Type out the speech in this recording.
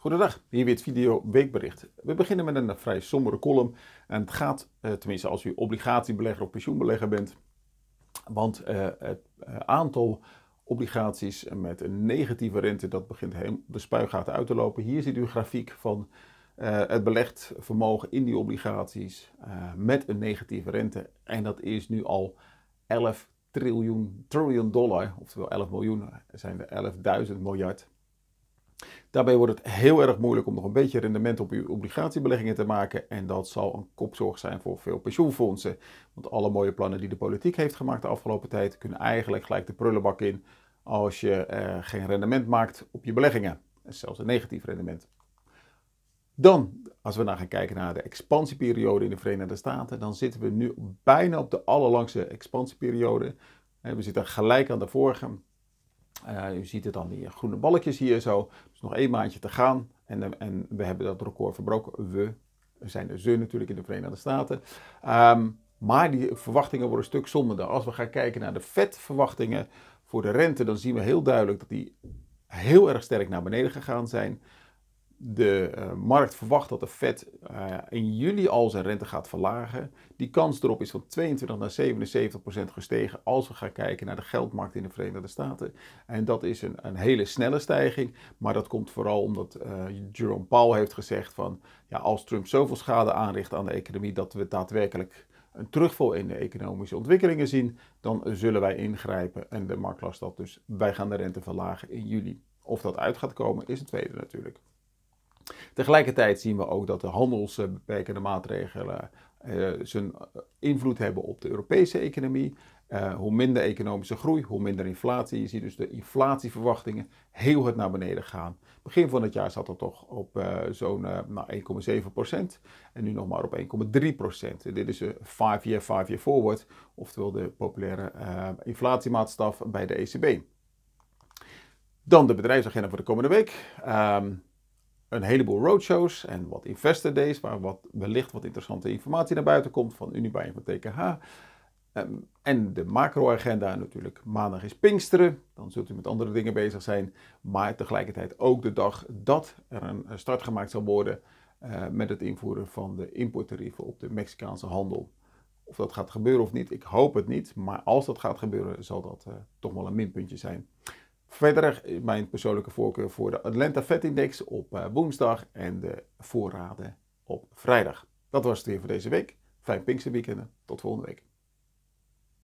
Goedendag, hier weer het video weekbericht. We beginnen met een vrij sombere column. En het gaat, eh, tenminste als u obligatiebelegger of pensioenbelegger bent, want eh, het eh, aantal obligaties met een negatieve rente, dat begint helemaal de spuigaten uit te lopen. Hier ziet u een grafiek van het belegd vermogen in die obligaties met een negatieve rente. En dat is nu al 11 triljoen, triljoen dollar, oftewel 11 miljoen, zijn er 11.000 miljard. Daarbij wordt het heel erg moeilijk om nog een beetje rendement op uw obligatiebeleggingen te maken. En dat zal een kopzorg zijn voor veel pensioenfondsen. Want alle mooie plannen die de politiek heeft gemaakt de afgelopen tijd kunnen eigenlijk gelijk de prullenbak in als je eh, geen rendement maakt op je beleggingen. En zelfs een negatief rendement. Dan, als we nou gaan kijken naar de expansieperiode in de Verenigde Staten, dan zitten we nu bijna op de allerlangste expansieperiode. Eh, we zitten gelijk aan de vorige. Eh, u ziet het dan, die groene balkjes hier zo. Dus nog één maandje te gaan. En, eh, en we hebben dat record verbroken. We zijn er dus ze natuurlijk in de Verenigde Staten. Ehm, maar die verwachtingen worden een stuk somberder. Als we gaan kijken naar de FED-verwachtingen voor de rente, dan zien we heel duidelijk dat die heel erg sterk naar beneden gegaan zijn de eh, markt verwacht dat de Fed eh, in juli al zijn rente gaat verlagen. Die kans erop is van 22 naar 77 procent gestegen als we gaan kijken naar de geldmarkt in de Verenigde Staten. En dat is een, een hele snelle stijging, maar dat komt vooral omdat uh, Jerome Powell heeft gezegd van ja, als Trump zoveel schade aanricht aan de economie dat we daadwerkelijk een terugval in de economische ontwikkelingen zien, dan zullen wij ingrijpen. En de markt las dat dus. Wij gaan de rente verlagen in juli. Of dat uit gaat komen is het tweede natuurlijk. Tegelijkertijd zien we ook dat de handelsbeperkende maatregelen eh, zijn eh, invloed hebben op de Europese economie. Eh, hoe minder economische groei, hoe minder inflatie. Je ziet dus de inflatieverwachtingen heel hard naar beneden gaan. Begin van het jaar zat dat toch op zo'n 1,7 nou, procent. En nu nog maar op 1,3 procent. Dit is de 5-year, 5-year forward. Oftewel de populaire inflatiemaatstaf bij de ECB. Dan de bedrijfsagenda voor de komende week. Ehm, een heleboel roadshows en wat investor days, waar wat, wellicht wat interessante informatie naar buiten komt van Unibuy van TKH. Ehm, en de macroagenda natuurlijk. Maandag is Pinksteren, dan zult u met andere dingen bezig zijn. Maar tegelijkertijd ook de dag dat er een eh, start gemaakt zal worden eh, met het invoeren van de importtarieven op de Mexicaanse handel. Of dat gaat gebeuren of niet, ik hoop het niet. Maar als dat gaat gebeuren, zal dat eh, toch wel een minpuntje zijn. Verder mijn persoonlijke voorkeur voor de Atlanta Fed Index op eh, woensdag en de voorraden op vrijdag. Dat was het weer voor deze week. Fijn weekenden. Tot volgende week.